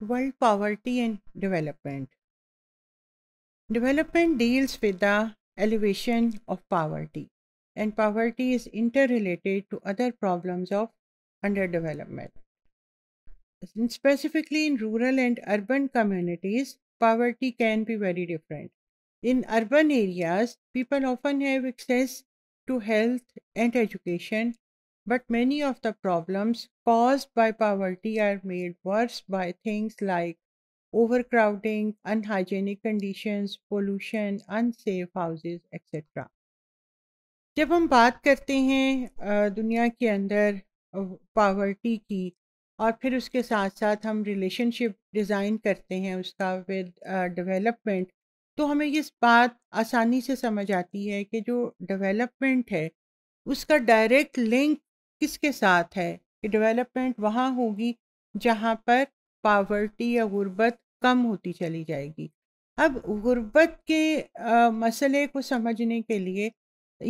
World Poverty and Development Development deals with the elevation of poverty, and poverty is interrelated to other problems of underdevelopment. And specifically in rural and urban communities, poverty can be very different. In urban areas, people often have access to health and education but many of the problems caused by poverty are made worse by things like overcrowding, unhygienic conditions, pollution, unsafe houses, etc. जब हम बात करते हैं दुनिया के अंदर poverty की और फिर उसके साथ साथ हम रिलेशनशिप डिज़ाइन करते हैं उसका विद डेवलपमेंट तो हमें ये बात आसानी से समझ आती है कि जो डेवलपमेंट है उसका डायरेक्ट लिंक किसके साथ है कि डेवलपमेंट वहाँ होगी जहाँ पर पावर्टी या गुर्बत कम होती चली जाएगी अब गुर्बत के आ, मसले को समझने के लिए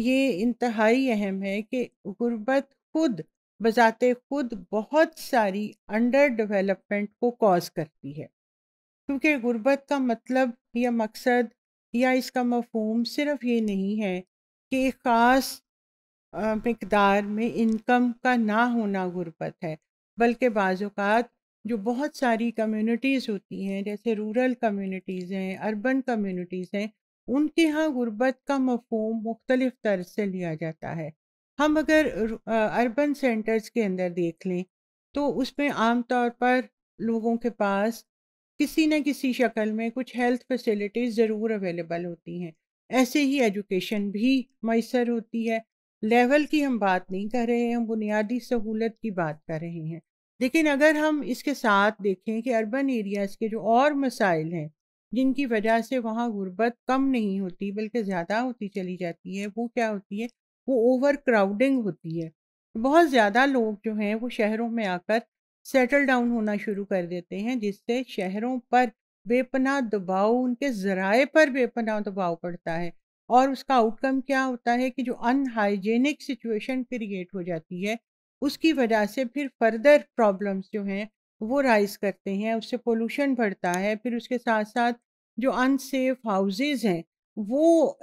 ये इंतहाई अहम है कि गुर्बत खुद बजात खुद बहुत सारी अंडर डेवलपमेंट को कॉज करती है क्योंकि गुर्बत का मतलब या मकसद या इसका मफहम सिर्फ ये नहीं है कि एक ख़ास मकदार में इनकम का ना होना गुरबत है बल्कि बाज़ात जो बहुत सारी कम्युनिटीज़ होती हैं जैसे रूरल कम्युनिटीज़ हैं अर्बन कम्युनिटीज़ हैं उनके यहाँ गुरबत का मफहम मुख्तलिफ तर्ज से लिया जाता है हम अगर अर्बन सेंटर्स के अंदर देख लें तो उसमें आम तौर पर लोगों के पास किसी न किसी शक्ल में कुछ हेल्थ फैसिलिटीज़ ज़रूर अवेलेबल होती हैं ऐसे ही एजुकेशन भी मैसर होती है लेवल की हम बात नहीं कर रहे हैं हम बुनियादी सहूलत की बात कर रहे हैं लेकिन अगर हम इसके साथ देखें कि अर्बन एरियाज़ के जो और मसाइल हैं जिनकी वजह से वहाँ गुर्बत कम नहीं होती बल्कि ज़्यादा होती चली जाती है वो क्या होती है वो ओवर क्राउडिंग होती है बहुत ज़्यादा लोग जो हैं वो शहरों में आकर सेटल डाउन होना शुरू कर देते हैं जिससे शहरों पर बेपनाह दबाव उनके ज़राए पर बेपनाह दबाव पड़ता है और उसका आउटकम क्या होता है कि जो अनहाइजेनिक सिचुएशन क्रिएट हो जाती है उसकी वजह से फिर फर्दर प्रॉब्लम्स जो हैं वो राइज करते हैं उससे पोल्यूशन बढ़ता है फिर उसके साथ साथ जो अनसेफ हाउसेज हैं वो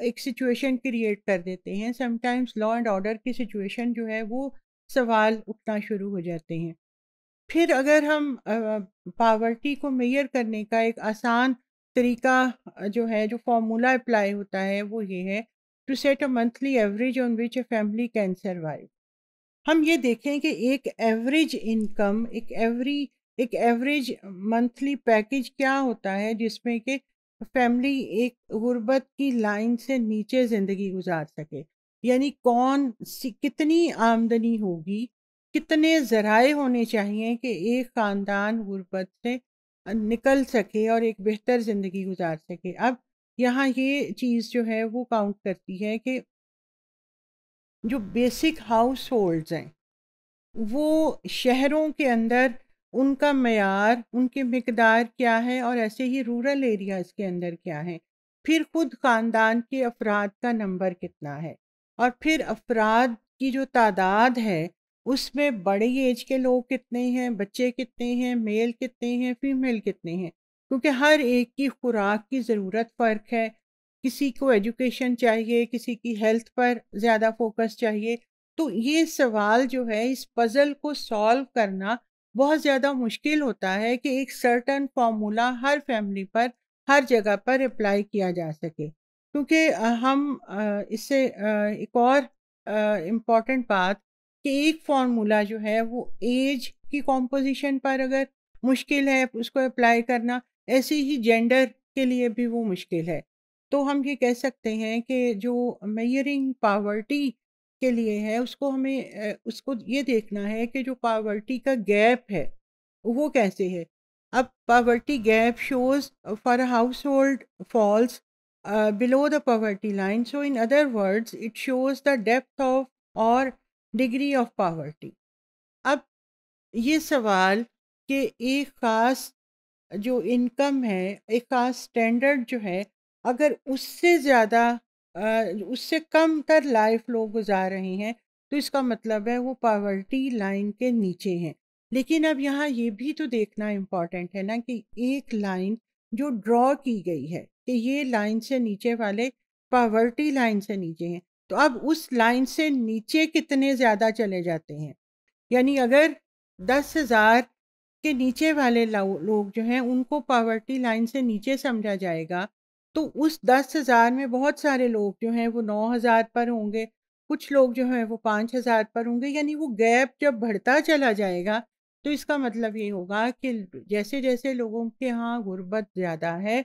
एक सिचुएशन क्रिएट कर देते हैं समटाइम्स लॉ एंड ऑर्डर की सिचुएशन जो है वो सवाल उठना शुरू हो जाते हैं फिर अगर हम पावर्टी को मेयर करने का एक आसान तरीका जो है जो फॉर्मूला अप्लाई होता है वो ये है to set a monthly average on which a family can survive हम ये देखें कि एक एवरेज इनकम एक एवरी एक एवरेज मंथली पैकेज क्या होता है जिसमें कि फैमिली एक गुर्बत की लाइन से नीचे ज़िंदगी गुजार सके यानी कौन सी कितनी आमदनी होगी कितने ज़राए होने चाहिए कि एक ख़ानदान गुर्बत से निकल सके और एक बेहतर ज़िंदगी गुजार सके अब यहाँ ये चीज़ जो है वो काउंट करती है कि जो बेसिक हाउस होल्ड्स हैं वो शहरों के अंदर उनका मैार उनके मकदार क्या है और ऐसे ही रूरल एरियाज़ के अंदर क्या है फिर खुद ख़ानदान के अफराद का नंबर कितना है और फिर अफराद की जो तादाद है उसमें बड़े एज के लोग कितने हैं बच्चे कितने हैं मेल कितने हैं फीमेल कितने हैं क्योंकि हर एक की खुराक की ज़रूरत फ़र्क है किसी को एजुकेशन चाहिए किसी की हेल्थ पर ज़्यादा फोकस चाहिए तो ये सवाल जो है इस पज़ल को सॉल्व करना बहुत ज़्यादा मुश्किल होता है कि एक सर्टन फार्मूला हर फैमिली पर हर जगह पर अप्लाई किया जा सके क्योंकि हम इससे एक और इम्पॉर्टेंट बात कि एक फॉर्मूला जो है वो एज की कॉम्पोजिशन पर अगर मुश्किल है उसको अप्लाई करना ऐसे ही जेंडर के लिए भी वो मुश्किल है तो हम ये कह सकते हैं कि जो मेयरिंग पावर्टी के लिए है उसको हमें उसको ये देखना है कि जो पावर्टी का गैप है वो कैसे है अब poverty gap shows for household falls below the poverty line so in other words it shows the depth of और डिग्री ऑफ पावर्टी अब ये सवाल कि एक ख़ास जो इनकम है एक ख़ास स्टैंडर्ड जो है अगर उससे ज़्यादा उससे कम तर लाइफ लोग गुजार रहे हैं तो इसका मतलब है वो पावर्टी लाइन के नीचे हैं लेकिन अब यहाँ ये भी तो देखना इम्पॉर्टेंट है ना कि एक लाइन जो ड्रॉ की गई है कि ये लाइन से नीचे वाले पावर्टी लाइन से नीचे हैं तो अब उस लाइन से नीचे कितने ज़्यादा चले जाते हैं यानी अगर दस हज़ार के नीचे वाले लोग जो हैं उनको पावर्टी लाइन से नीचे समझा जाएगा तो उस दस हज़ार में बहुत सारे लोग जो हैं वो नौ हज़ार पर होंगे कुछ लोग जो हैं वो पाँच हज़ार पर होंगे यानी वो गैप जब बढ़ता चला जाएगा तो इसका मतलब ये होगा कि जैसे जैसे लोगों के यहाँ गुर्बत ज़्यादा है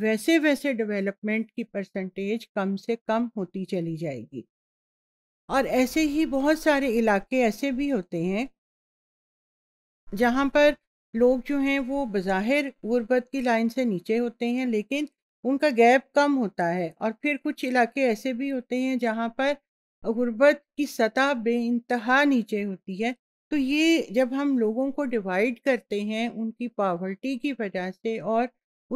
वैसे वैसे डेवलपमेंट की परसेंटेज कम से कम होती चली जाएगी और ऐसे ही बहुत सारे इलाके ऐसे भी होते हैं जहाँ पर लोग जो हैं वो बाहिर गुर्बत की लाइन से नीचे होते हैं लेकिन उनका गैप कम होता है और फिर कुछ इलाके ऐसे भी होते हैं जहाँ पर गुर्बत की सतह बे इंतहा नीचे होती है तो ये जब हम लोगों को डिवाइड करते हैं उनकी पावर्टी की वजह से और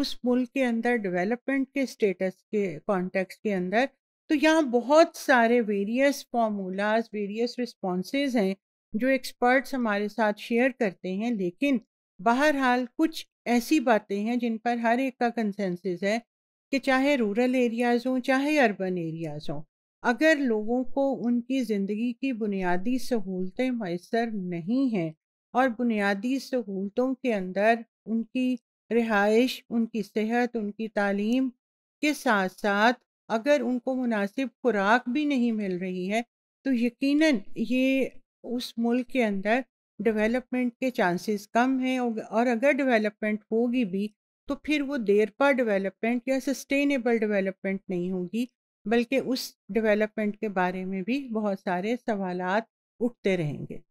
उस मुल्क के अंदर डेवलपमेंट के स्टेटस के कॉन्टेक्स्ट के अंदर तो यहाँ बहुत सारे वेरियस फॉर्मूलाज वेरियस रिस्पॉन्सेज हैं जो एक्सपर्ट्स हमारे साथ शेयर करते हैं लेकिन बहरहाल कुछ ऐसी बातें हैं जिन पर हर एक का कंसेंसिस है कि चाहे रूरल एरियाज़ हों चाहे अर्बन एरियाज़ हों अगर लोगों को उनकी ज़िंदगी की बुनियादी सहूलतें मैसर नहीं हैं और बुनियादी सहूलतों के अंदर उनकी रिहाइश उनकी सेहत उनकी तालीम के साथ साथ अगर उनको मुनासिब खुराक भी नहीं मिल रही है तो यकीनन ये उस मुल्क के अंदर डेवलपमेंट के चांसेस कम हैं और अगर डेवलपमेंट होगी भी तो फिर वो देर पर डेवलपमेंट या सस्टेनेबल डेवलपमेंट नहीं होगी बल्कि उस डेवलपमेंट के बारे में भी बहुत सारे सवाल उठते रहेंगे